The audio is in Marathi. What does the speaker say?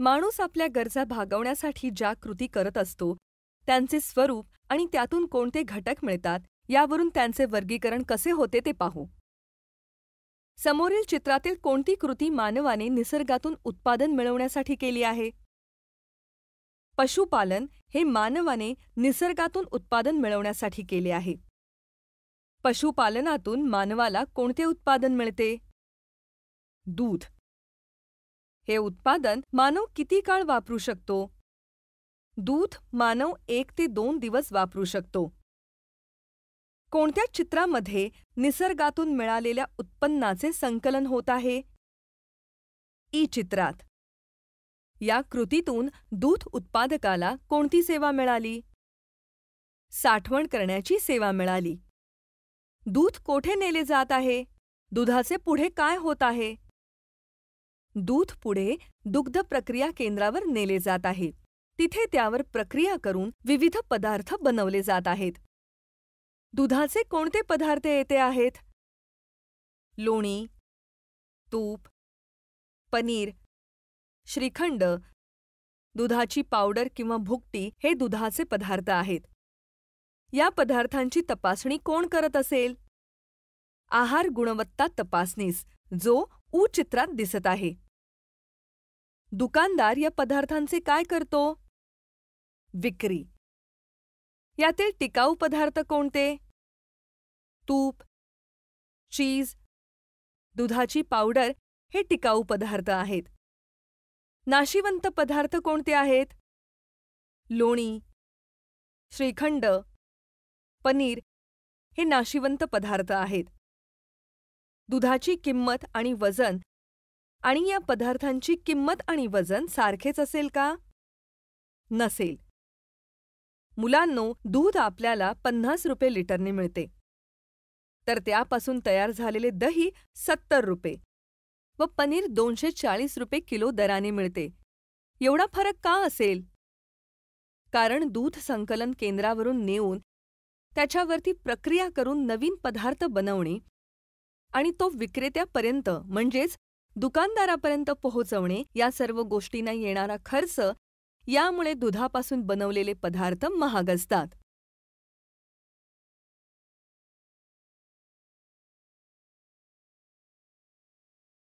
माणूस आपल्या गरजा भागवण्यासाठी ज्या कृती करत असतो त्यांचे स्वरूप आणि त्यातून कोणते घटक मिळतात यावरून त्यांचे वर्गीकरण कसे होते ते पाहू समोरील चित्रातील कोणती कृती मानवाने निसर्गातून उत्पादन मिळवण्यासाठी केली आहे पशुपालन हे मानवाने निसर्गातून उत्पादन मिळवण्यासाठी केले आहे पशुपालनातून मानवाला कोणते उत्पादन मिळते दूध हे उत्पादन मानव किती काळ वापरू शकतो दूध मानव एक ते दोन दिवस वापरू शकतो कोणत्या चित्रामध्ये निसर्गातून मिळालेल्या उत्पन्नाचे संकलन होत आहे ई चित्रात या कृतीतून दूध उत्पादकाला कोणती सेवा मिळाली साठवण करण्याची सेवा मिळाली दूध कोठे नेले जात आहे दुधाचे पुढे काय होत आहे दूध पुढे दुग्ध प्रक्रिया केंद्रावर नेले जात आहे तिथे त्यावर प्रक्रिया करून विविध पदार्थ बनवले जात आहेत दुधाचे कोणते पदार्थ येते आहेत लोणी तूप पनीर श्रीखंड दुधाची पावडर किंवा भुकटी हे दुधाचे पदार्थ आहेत या पदार्थांची तपासणी कोण करत असेल आहार गुणवत्ता तपासणीस जो ऊ चित्रात दिसत आहे दुकानदार या पदार्थांचे काय करतो विक्री यातील टिकाऊ पदार्थ कोणते तूप चीज दुधाची पावडर हे टिकाऊ पदार्थ आहेत नाशिवंत पदार्थ कोणते आहेत लोणी श्रीखंड पनीर हे नाशिवंत पदार्थ आहेत दुधाची किंमत आणि वजन आणि या पदार्थांची किंमत आणि वजन सारखेच असेल का नसेल मुलांनो दूध आपल्याला पन्नास रुपये लिटरने मिळते तर त्यापासून तयार झालेले दही सत्तर रुपये व पनीर दोनशे चाळीस रुपये किलो दराने मिळते एवढा फरक का असेल कारण दूध संकलन केंद्रावरून नेऊन त्याच्यावरती प्रक्रिया करून नवीन पदार्थ बनवणे आणि तो विक्रेत्यापर्यंत म्हणजेच दुकानदारापर्यंत पोहोचवणे या सर्व गोष्टींना येणारा खर्च यामुळे दुधापासून बनवलेले पदार्थ महाग असतात